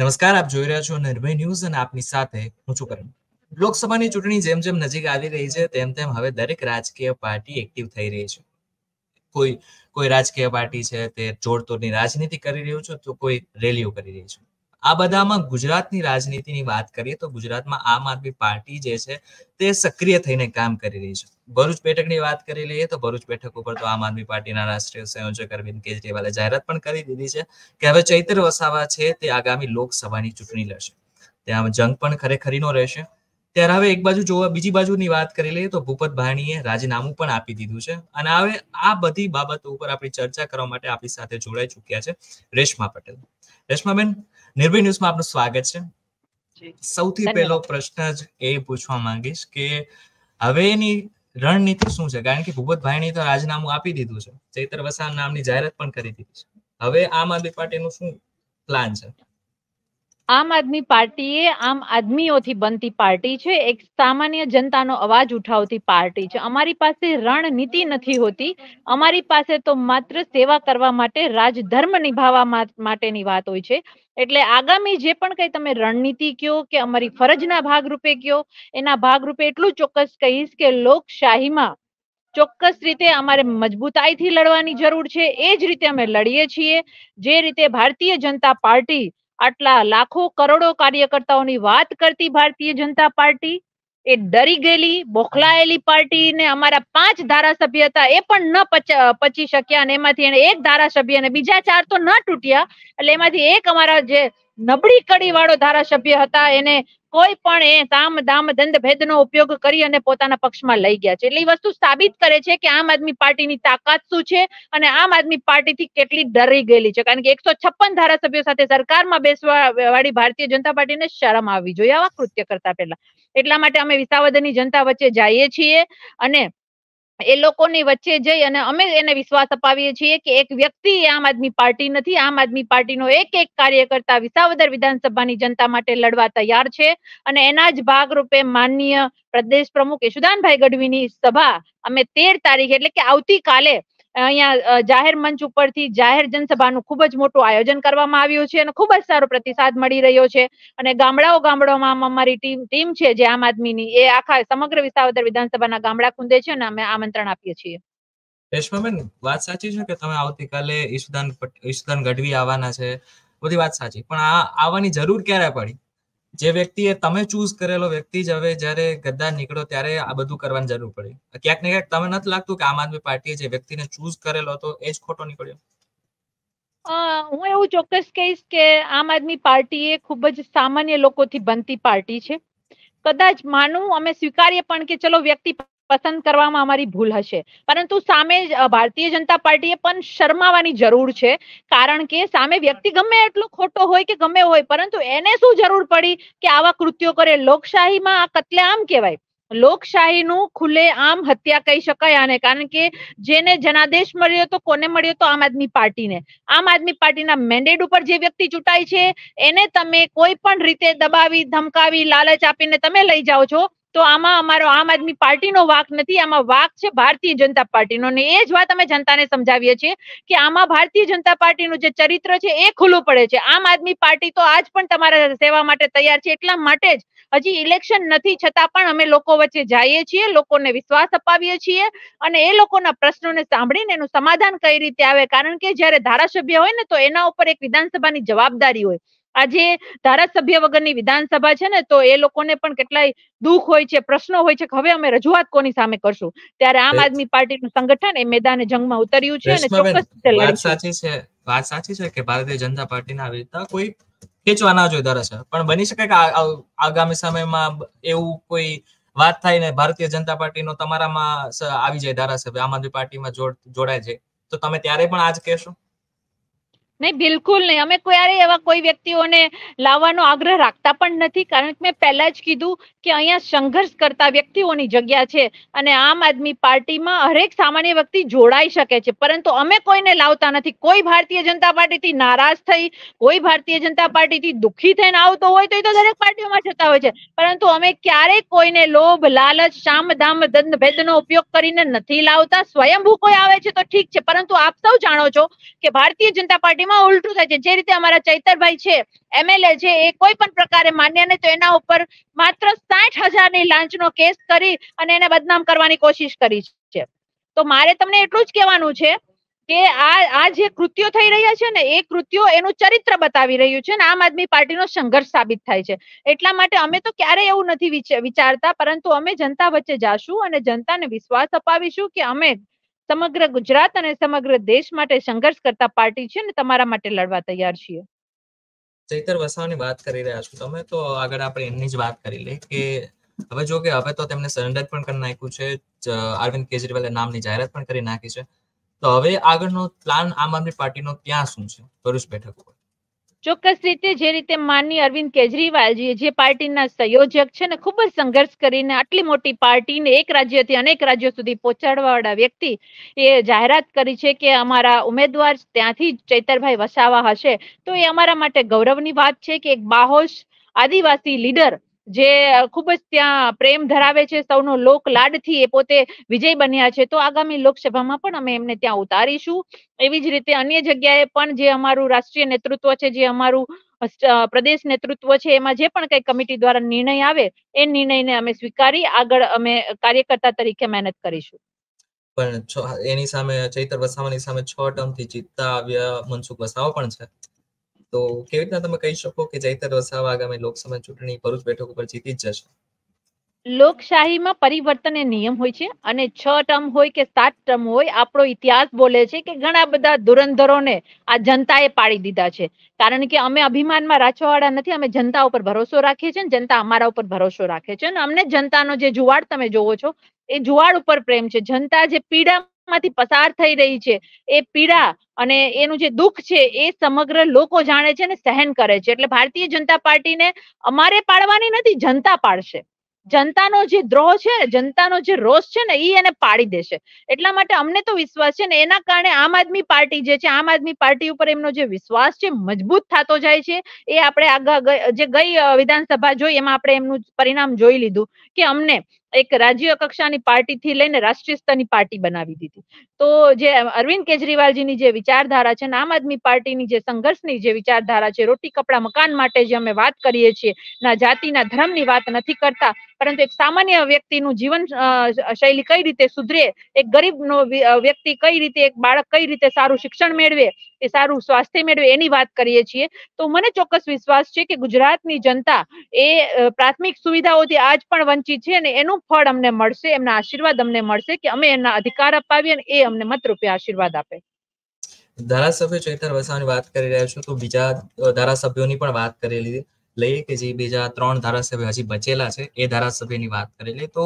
નમસ્કાર આપ જોઈ રહ્યા છો નિર્ભય ન્યૂઝ અને આપની સાથે હું છું કરણ લોકસભાની ચૂંટણી જેમ જેમ નજીક આવી રહી છે તેમ તેમ હવે દરેક રાજકીય પાર્ટી એક્ટિવ થઈ રહી છે કોઈ કોઈ રાજકીય પાર્ટી છે તે જોડતોડની રાજનીતિ કરી રહ્યું છે તો કોઈ રેલીઓ કરી રહી છે આ બધામાં ગુજરાતની રાજનીતિની વાત કરીએ તો ગુજરાતમાં આમ આદમી પાર્ટી જે છે તે સક્રિય થઈને કામ કરી રહી છે ભરૂચ બેઠકની વાત કરી લઈએ તો ભરૂચ બેઠક ઉપર તો આમ આદમી પાર્ટીના રાષ્ટ્રીય સંયોજક અરવિંદ કેજરીવાલે જાહેરાત પણ કરી દીધી છે કે હવે ચૈત્ર વસાવા છે તે આગામી લોકસભાની ચૂંટણી લડશે ત્યાં જંગ પણ ખરેખરીનો રહેશે ત્યારે હવે એક બાજુ જોવા બીજી બાજુની વાત કરી લઈએ તો ભૂપત ભાણીએ રાજીનામું પણ આપી દીધું છે અને હવે આ બધી બાબતો ઉપર આપણી ચર્ચા કરવા માટે આપણી સાથે જોડાઈ ચુક્યા છે રેશમા પટેલ રેશમાબેન નિર્ભય ન્યૂઝમાં આપનું સ્વાગત છે સૌથી પહેલો પ્રશ્ન જ એ પૂછવા માંગીશ કે હવેની રણનીતિ શું છે કારણ કે ભૂપતભાઈની તો રાજીનામું આપી દીધું છે ચૈતર વસાણ નામની જાહેરાત પણ કરી દીધી છે હવે આમ આદમી પાર્ટીનું શું પ્લાન છે આમ આદમી પાર્ટી એ આમ આદમીઓથી બનતી પાર્ટી છે એક સામાન્ય જનતાનો અવાજ ઉઠાવતી પાર્ટી છે અમારી પાસે રણનીતિ નથી હોતી અમારી પાસે તો માત્ર સેવા કરવા માટે રાજધર્મ નિભાવવા માટેની વાત હોય છે એટલે આગામી જે પણ કઈ તમે રણનીતિ કયો કે અમારી ફરજના ભાગરૂપે કયો એના ભાગરૂપે એટલું ચોક્કસ કહીશ કે લોકશાહીમાં ચોક્કસ રીતે અમારે મજબૂતાઈથી લડવાની જરૂર છે એ જ રીતે અમે લડીએ છીએ જે રીતે ભારતીય જનતા પાર્ટી આટલા લાખો કરોડો કાર્યકર્તાઓની વાત કરતી ભારતીય જનતા પાર્ટી એ ડરી ગયેલી બોખલાયેલી પાર્ટીને અમારા પાંચ ધારાસભ્ય હતા એ પણ ન પચી શક્યા અને એમાંથી એને એક ધારાસભ્ય અને બીજા ચાર તો ન તૂટ્યા એટલે એમાંથી એક અમારા જે નબળી કડી વાળો ધારાસભ્ય હતા એને કોઈ પણ એ તામ દામ દંડ ભેદનો ઉપયોગ કરી અને પોતાના પક્ષમાં લઈ ગયા છે એટલે એ વસ્તુ સાબિત કરે છે કે આમ આદમી પાર્ટીની તાકાત શું છે અને આમ આદમી પાર્ટીથી કેટલી ડરી ગયેલી છે કારણ કે એકસો છપ્પન ધારાસભ્યો સાથે સરકારમાં બેસવા વાળી ભારતીય જનતા પાર્ટીને શરમ આવવી જોઈએ આવા કૃત્ય કરતા પહેલા એટલા માટે અમે વિસાવદરની જનતા વચ્ચે જઈએ છીએ અને એ લોકોની વચ્ચે જઈ અને અમે એને વિશ્વાસ અપાવીએ છીએ કે એક વ્યક્તિ આમ આદમી પાર્ટી નથી આમ આદમી પાર્ટીનો એક એક કાર્યકર્તા વિસાવદર વિધાનસભાની જનતા માટે લડવા તૈયાર છે અને એના જ ભાગરૂપે માનનીય પ્રદેશ પ્રમુખ યશુદાનભાઈ ગઢવીની સભા અમે તેર તારીખે એટલે કે આવતીકાલે અહીંયા જાહેર મંચ ઉપરથી જાહેર જનસભાનું ખૂબ જ મોટું આયોજન કરવામાં આવ્યું છે અને ખૂબ જ સારો પ્રતિસાદ મળી રહ્યો છે અને ગામડાઓ ગામડાઓમાં અમારી ટીમ ટીમ છે જે આમ આદમીની એ આખા સમગ્ર વિસાવદર વિધાનસભાના ગામડા ખૂંદે છે અને અમે આમંત્રણ આપીએ છીએ રેશમાબેન વાત સાચી છે કે તમે આવતીકાલે ઈશુદાન ઈશુદાન ગઢવી આવવાના છે બધી વાત સાચી પણ આ આવવાની જરૂર ક્યારે પડી જે વ્યક્તિએ તમે ચૂઝ કરેલો વ્યક્તિ જ હવે જ્યારે ગદ્દાર નીકળો ત્યારે આ બધું કરવાની જરૂર પડી ક્યાંક ને ક્યાંક તમને નથી લાગતું કે આમ આદમી પાર્ટીએ જે વ્યક્તિને ચૂઝ કરેલો હતો એ જ ખોટો નીકળ્યો હું એવું ચોક્કસ કહીશ કે આમ આદમી પાર્ટી એ ખૂબ જ સામાન્ય લોકોથી બનતી પાર્ટી છે કદાચ માનું અમે સ્વીકારીએ પણ કે ચલો વ્યક્તિ પસંદ કરવામાં અમારી ભૂલ હશે પરંતુ સામે ભારતીય જનતા પાર્ટીએ પણ શરમાવાની જરૂર છે કારણ કે સામે વ્યક્તિ ગમે એટલો ખોટો હોય કે ગમે હોય પરંતુ એને શું જરૂર પડી કે આવા કૃત્યો કરે લોકશાહીમાં આ કતલેઆમ કહેવાય લોકશાહીનું ખુલ્લે આમ હત્યા કહી શકાય આને કારણ કે જેને જનાદેશ મળ્યો તો કોને મળ્યો તો આમ આદમી પાર્ટીને આમ આદમી પાર્ટીના મેન્ડેટ ઉપર જે વ્યક્તિ ચૂંટાય છે એને તમે કોઈ પણ રીતે દબાવી ધમકાવી લાલચ આપીને તમે લઈ જાઓ છો તો આમાં અમારો આમ આદમી પાર્ટીનો વાક નથી આમાં વાક છે ભારતીય જનતા પાર્ટીનો ને એ જ વાત અમે જનતાને સમજાવીએ છીએ કે આમાં ભારતીય જનતા પાર્ટીનું જે ચરિત્ર છે એ ખુલ્લું પડે છે આમ આદમી પાર્ટી તો આજ પણ તમારા સેવા માટે તૈયાર છે એટલા માટે જ હજી ઇલેક્શન નથી છતાં પણ અમે લોકો વચ્ચે જઈએ છીએ લોકોને વિશ્વાસ અપાવીએ છીએ અને એ લોકોના પ્રશ્નોને સાંભળીને એનું સમાધાન કઈ રીતે આવે કારણ કે જ્યારે ધારાસભ્ય હોય ને તો એના ઉપર એક વિધાનસભાની જવાબદારી હોય આજે ધારાસભ્ય વગરની વિધાનસભા છે ને તો એ લોકોને પણ કેટલાય દુઃખ હોય છે પ્રશ્નો હોય છે કે હવે અમે રજૂઆત કોની સામે કરશું ત્યારે આમ આદમી પાર્ટીનું સંગઠન એ મેદાને જંગમાં ઉતર્યું છે અને ચોક્કસ વાત સાચી છે વાત સાચી છે કે ભારતીય જનતા પાર્ટીના આવી રીતના કોઈ ખેંચવા ના જોઈએ ધારાસભ્ય પણ બની શકે કે આગામી સમયમાં એવું કોઈ વાત થાય ને ભારતીય જનતા પાર્ટીનો તમારામાં આવી જાય ધારાસભ્ય આમ આદમી પાર્ટીમાં જોડાય જાય તો તમે ત્યારે પણ આજ કહેશો નહીં બિલકુલ નહીં અમે ક્યારેય એવા કોઈ વ્યક્તિઓને લાવવાનો આગ્રહ રાખતા પણ નથી કારણ કે મેં પહેલા જ કીધું કે અહીંયા સંઘર્ષ કરતા વ્યક્તિઓની જગ્યા છે અને આમ આદમી પાર્ટીમાં હરેક સામાન્ય વ્યક્તિ જોડાઈ શકે છે પરંતુ અમે કોઈને લાવતા નથી કોઈ ભારતીય જનતા પાર્ટીથી નારાજ થઈ કોઈ ભારતીય જનતા પાર્ટીથી દુઃખી થઈને આવતો હોય તો એ તો દરેક પાર્ટીઓમાં જતા હોય છે પરંતુ અમે ક્યારેય કોઈને લોભ લાલચ શામ દામ દંડ ભેદનો ઉપયોગ કરીને નથી લાવતા સ્વયંભૂ કોઈ આવે છે તો ઠીક છે પરંતુ આપ સૌ જાણો છો કે ભારતીય જનતા પાર્ટીમાં ઉલટું થાય છે જે રીતે અમારા ચૈતરભાઈ છે એમએલએ છે એ કોઈ પણ પ્રકારે માન્ય ને તો એના ઉપર માત્ર સાઠ હજારની લાંચનો કેસ કરી અને એને બદનામ કરવાની કોશિશ કરી છે તો મારે તમને એટલું જ કહેવાનું છે કે આ આ જે કૃત્યો થઈ રહ્યા છે ને એ કૃત્યો એનું ચરિત્ર બતાવી રહ્યું છે ને આમ આદમી પાર્ટીનો સંઘર્ષ સાબિત થાય છે એટલા માટે અમે તો ક્યારે એવું નથી વિચારતા પરંતુ અમે જનતા વચ્ચે જાશું અને જનતાને વિશ્વાસ અપાવીશું કે અમે સમગ્ર ગુજરાત અને સમગ્ર દેશ માટે સંઘર્ષ કરતા પાર્ટી છે ને તમારા માટે લડવા તૈયાર છીએ ચૈતર વસાવાની વાત કરી રહ્યા છો તમે તો આગળ આપણે એમની જ વાત કરી લઈએ કે હવે જો કે હવે તો તેમને સરેન્ડર પણ કરી નાખ્યું છે અરવિંદ કેજરીવાલે નામની જાહેરાત પણ કરી નાખી છે તો હવે આગળનો પ્લાન આમ આદમી પાર્ટીનો ત્યાં શું છે ભરૂચ બેઠક ઉપર ચોક્કસ રીતે જે રીતે માનની અરવિંદ કેજરીવાલજી જે પાર્ટીના સંયોજક છે ને ખૂબ જ સંઘર્ષ કરીને આટલી મોટી પાર્ટીને એક રાજ્યથી અનેક રાજ્યો સુધી પહોંચાડવાવાળા વ્યક્તિ એ જાહેરાત કરી છે કે અમારા ઉમેદવાર ત્યાંથી ચૈતરભાઈ વસાવા હશે તો એ અમારા માટે ગૌરવની વાત છે કે એક બાહોશ આદિવાસી લીડર જે ખૂબ જ ત્યાં પ્રેમ ધરાવે છે સૌનો લોક લાડથી એ પોતે વિજય બન્યા છે તો આગામી લોકસભામાં પણ અમે એમને ત્યાં ઉતારીશું એવી જ રીતે અન્ય જગ્યાએ પણ જે અમારું રાષ્ટ્રીય નેતૃત્વ છે જે અમારું પ્રદેશ નેતૃત્વ છે એમાં જે પણ કઈ કમિટી દ્વારા નિર્ણય આવે એ નિર્ણયને અમે સ્વીકારી આગળ અમે કાર્યકર્તા તરીકે મહેનત કરીશું પણ એની સામે ચૈતર વસાવાની સામે છ ટર્મથી જીતતા આવ્યા મનસુખ વસાવા પણ છે તો કેવી રીતના તમે કહી શકો કે જયતર વસાવા આગામી લોકસભા ચૂંટણી ભરૂચ બેઠક ઉપર જીતી જ જશે લોકશાહીમાં પરિવર્તન એ નિયમ હોય છે અને છ ટર્મ હોય કે સાત ટર્મ હોય આપણો ઇતિહાસ બોલે છે કે ઘણા બધા ધુરંધરોને આ જનતાએ પાડી દીધા છે કારણ કે અમે અભિમાનમાં રાચવાવાળા નથી અમે જનતા ઉપર ભરોસો રાખીએ છીએ જનતા અમારા ઉપર ભરોસો રાખે છે અને અમને જનતાનો જે જુવાડ તમે જોવો છો એ જુવાડ ઉપર પ્રેમ છે જનતા જે પીડા માંથી પસાર થઈ રહી છે એ પીડા અને એનું જે દુઃખ છે એ સમગ્ર લોકો જાણે છે અને સહન કરે છે એટલે ભારતીય જનતા પાર્ટીને અમારે પાડવાની નથી જનતા પાડશે જનતાનો જે દ્રોહ છે જનતાનો જે રોષ છે ને એ એને પાડી દેશે એટલા માટે અમને તો વિશ્વાસ છે ને એના કારણે આમ આદમી પાર્ટી જે છે આમ આદમી પાર્ટી ઉપર એમનો જે વિશ્વાસ છે મજબૂત થતો જાય છે એ આપણે આગળ જે ગઈ વિધાનસભા જોઈ એમાં આપણે એમનું પરિણામ જોઈ લીધું કે અમને એક રાજ્ય કક્ષાની પાર્ટીથી લઈને રાષ્ટ્રીય સ્તરની પાર્ટી બનાવી દીધી તો જે અરવિંદ કેજરીવાલજીની જે વિચારધારા છે આમ આદમી પાર્ટીની જે સંઘર્ષની જે વિચારધારા છે રોટી કપડા મકાન માટે જે અમે વાત કરીએ છીએ ના જાતિના ધર્મની વાત નથી કરતા પરંતુ એક સામાન્ય વ્યક્તિનું જીવન શૈલી કઈ રીતે સુધરે એક ગરીબનો વ્યક્તિ કઈ રીતે એક બાળક કઈ રીતે સારું શિક્ષણ મેળવે એ સારું સ્વાસ્થ્ય મેળવે એની વાત કરીએ છીએ તો મને ચોક્કસ વિશ્વાસ છે કે ગુજરાતની જનતા એ પ્રાથમિક સુવિધાઓથી આજ પણ વંચિત છે અને એનું ફળ અમને મળશે એમના આશીર્વાદ અમને મળશે કે અમે એમના અધિકાર અપાવીએ અને એ અમને મતરૂપે આશીર્વાદ આપે ધારાસભ્ય ચૈતર વસાવાની વાત કરી રહ્યા છો તો બીજા ધારાસભ્યોની પણ વાત કરી લીધી લઈએ કે જે બીજા ત્રણ ધારાસભ્ય હજી બચેલા છે એ ધારાસભ્યની વાત કરેલી તો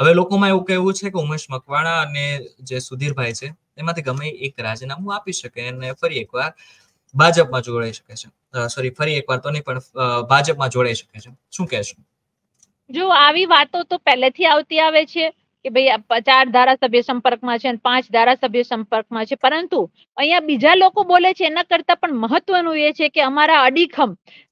હવે લોકોમાં એવું કહેવું છે કે ઉમેશ મકવાણા અને જે સુધીરભાઈ છે એમાંથી ગમે એક રાજીનામું આપી શકે અને ફરી એકવાર ભાજપમાં જોડાઈ શકે છે સોરી ફરી એકવાર તો નહીં પણ ભાજપમાં જોડાઈ શકે છે શું કહેશું જો આવી વાતો તો પહેલેથી આવતી આવે છે કે ભાઈ ચાર ધારાસભ્ય સંપર્કમાં છે અને પાંચ ધારાસભ્ય સંપર્કમાં છે પરંતુ અહીંયા બીજા લોકો બોલે છે એના કરતા પણ મહત્વનું એ છે કે અમારા અડીખમ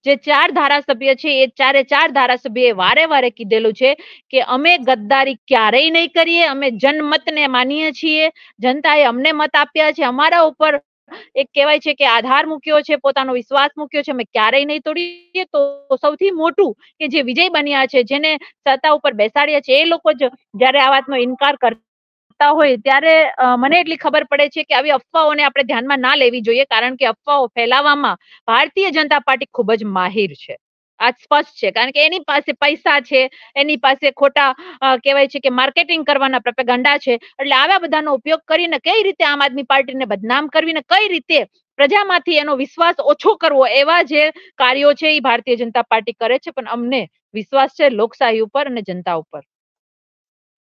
જે ચાર ધારાસભ્ય છે એ ચારે ચાર ધારાસભ્યએ વારે વારે કીધેલું છે કે અમે ગદ્દારી ક્યારેય નહીં કરીએ અમે જનમતને માનીએ છીએ જનતાએ અમને મત આપ્યા છે અમારા ઉપર એક કહેવાય છે કે આધાર મૂક્યો છે પોતાનો વિશ્વાસ મૂક્યો છે અમે ક્યારેય નહીં તોડીએ તો સૌથી મોટું કે જે વિજય બન્યા છે જેને સત્તા ઉપર બેસાડ્યા છે એ લોકો જ જ્યારે આ વાતનો ઇનકાર કરતા હોય ત્યારે મને એટલી ખબર પડે છે કે આવી અફવાઓને આપણે ધ્યાનમાં ના લેવી જોઈએ કારણ કે અફવાઓ ફેલાવવામાં ભારતીય જનતા પાર્ટી ખૂબ જ માહિર છે આ સ્પષ્ટ છે કારણ કે એની પાસે પૈસા છે એની પાસે ખોટા કહેવાય છે કે માર્કેટિંગ કરવાના પ્રપેગંડા છે એટલે આવા બધાનો ઉપયોગ કરીને કઈ રીતે આમ આદમી પાર્ટીને બદનામ કરવી ને કઈ રીતે પ્રજામાંથી એનો વિશ્વાસ ઓછો કરવો એવા જે કાર્યો છે એ ભારતીય જનતા પાર્ટી કરે છે પણ અમને વિશ્વાસ છે લોકશાહી ઉપર અને જનતા ઉપર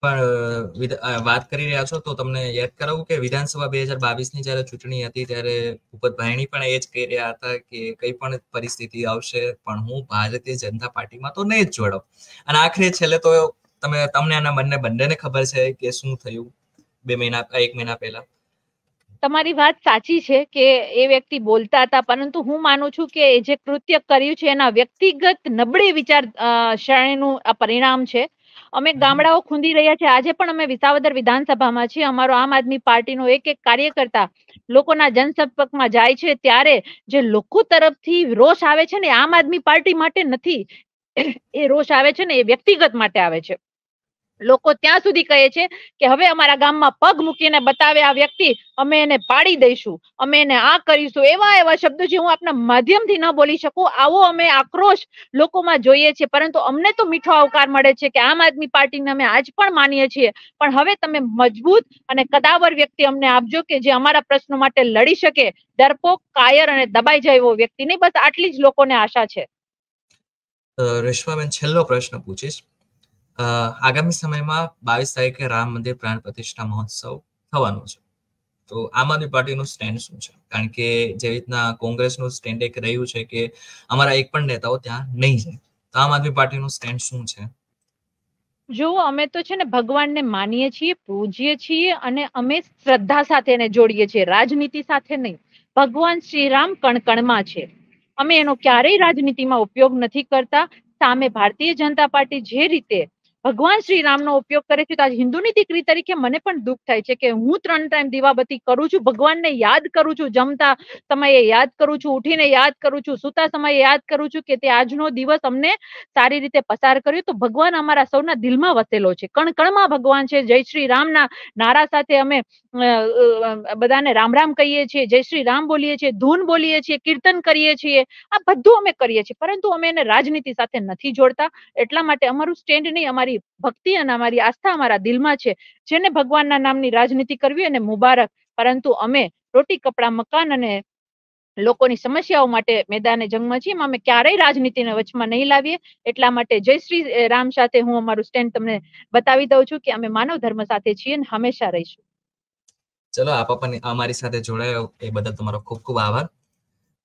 પણ વાત કરી રહ્યા છો તો તમને યાદ કરાવું કે વિધાનસભા બે હજાર બાવીસની જ્યારે ચૂંટણી હતી ત્યારે ભૂપતભાઈની પણ એ જ કહી રહ્યા હતા કે કઈ પણ પરિસ્થિતિ આવશે પણ હું ભારતીય જનતા પાર્ટીમાં તો નહીં જ જોડાવ અને આખરે છેલ્લે તો તમે તમને આના મને બંનેને ખબર છે કે શું થયું બે મહિના એક મહિના પહેલા તમારી વાત સાચી છે કે એ વ્યક્તિ બોલતા હતા પરંતુ હું માનું છું કે જે કૃત્ય કર્યું છે એના વ્યક્તિગત નબળી વિચાર શ્રેણીનું આ પરિણામ છે અમે ગામડાઓ ખૂંદી રહ્યા છે આજે પણ અમે વિસાવદર વિધાનસભામાં છીએ અમારો આમ આદમી પાર્ટીનો એક એક કાર્યકર્તા લોકોના જનસંપર્કમાં જાય છે ત્યારે જે લોકો તરફથી રોષ આવે છે ને આમ આદમી પાર્ટી માટે નથી એ રોષ આવે છે ને એ વ્યક્તિગત માટે આવે છે લોકો ત્યાં સુધી કહે છે કે હવે અમારા ગામમાં પગ મૂકીને બતાવે આ વ્યક્તિ અમે એને પાડી દઈશું અમે એને આ કરીશું એવા એવા શબ્દો જે હું આપના માધ્યમથી ન બોલી શકું આવો અમે આક્રોશ લોકોમાં જોઈએ છીએ પરંતુ અમને તો મીઠો આવકાર મળે છે કે આમ આદમી પાર્ટીને અમે આજ પણ માનીએ છીએ પણ હવે તમે મજબૂત અને કદાવર વ્યક્તિ અમને આપજો કે જે અમારા પ્રશ્નો માટે લડી શકે ડરપોક કાયર અને દબાઈ જાય એવો વ્યક્તિ નહીં બસ આટલી જ લોકોને આશા છે રેશ્માબેન છેલ્લો પ્રશ્ન પૂછીશ આગામી સમયમાં બાવીસ તારીખે રામ મંદિર પ્રાણ પ્રતિષ્ઠા મહોત્સવ થવાનો છે તો આમ આદમી પાર્ટીનું સ્ટેન્ડ શું છે કારણ કે જેવી રીતના કોંગ્રેસનું સ્ટેન્ડ એક રહ્યું છે કે અમારા એક પણ નેતાઓ ત્યાં નહીં જાય તો આમ આદમી પાર્ટીનું સ્ટેન્ડ શું છે જો અમે તો છે ને ભગવાનને માનીએ છીએ પૂજીએ છીએ અને અમે શ્રદ્ધા સાથે એને જોડીએ છીએ રાજનીતિ સાથે નહીં ભગવાન શ્રી રામ કણકણમાં છે અમે એનો ક્યારેય રાજનીતિમાં ઉપયોગ નથી કરતા સામે ભારતીય જનતા પાર્ટી જે રીતે ભગવાન શ્રી રામનો ઉપયોગ કરે છે તો આજ હિન્દુની દીકરી તરીકે મને પણ દુઃખ થાય છે કે હું ત્રણ ટાઈમ દીવાબત્તી કરું છું ભગવાનને યાદ કરું છું જમતા સમયે યાદ કરું છું ઉઠીને યાદ કરું છું સૂતા સમયે યાદ કરું છું કે તે આજનો દિવસ અમને સારી રીતે પસાર કર્યો તો ભગવાન અમારા સૌના દિલમાં વસેલો છે કણકણમાં ભગવાન છે જય શ્રી રામના નારા સાથે અમે બધાને રામ રામ કહીએ છીએ જય શ્રી રામ બોલીએ છીએ ધૂન બોલીએ છીએ કીર્તન કરીએ છીએ આ બધું અમે કરીએ છીએ પરંતુ અમે એને રાજનીતિ સાથે નથી જોડતા એટલા માટે અમારું સ્ટેન્ડ નહીં અમારી અમારી ભક્તિ અને અમારી આસ્થા અમારા દિલમાં છે જેને ભગવાનના નામની રાજનીતિ કરવી અને મુબારક પરંતુ અમે રોટી કપડા મકાન અને લોકોની સમસ્યાઓ માટે મેદાને જંગમાં છીએ અમે ક્યારેય રાજનીતિને વચમાં નહીં લાવીએ એટલા માટે જય શ્રી રામ સાથે હું અમારું સ્ટેન્ડ તમને બતાવી દઉં છું કે અમે માનવ ધર્મ સાથે છીએ અને હંમેશા રહીશું ચલો આપ પણ અમારી સાથે જોડાયો એ બદલ તમારો ખૂબ ખૂબ આભાર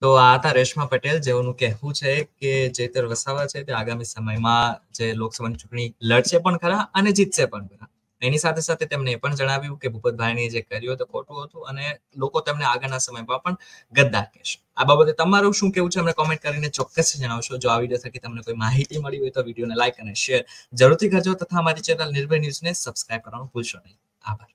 તો આ હતા રેશમા પટેલ જેઓનું કહેવું છે કે ચેતર વસાવા છે તે આગામી સમયમાં જે લોકસભાની ચૂંટણી લડશે પણ ખરા અને જીતશે પણ ખરા એની સાથે સાથે તેમણે એ પણ જણાવ્યું કે ભૂપતભાઈને જે કર્યું હતું ખોટું હતું અને લોકો તેમને આગળના સમયમાં પણ ગદ્દાર કહેશે આ બાબતે તમારું શું કેવું છે અમને કોમેન્ટ કરીને ચોક્કસ જણાવશો જો આ વિડીયો થકી તમને કોઈ માહિતી મળી હોય તો વિડીયોને લાઇક અને શેર જરૂરથી કરજો તથા અમારી ચેનલ નિર્ભય ન્યૂઝને સબસ્ક્રાઇબ કરવાનું ભૂલશો નહીં આભાર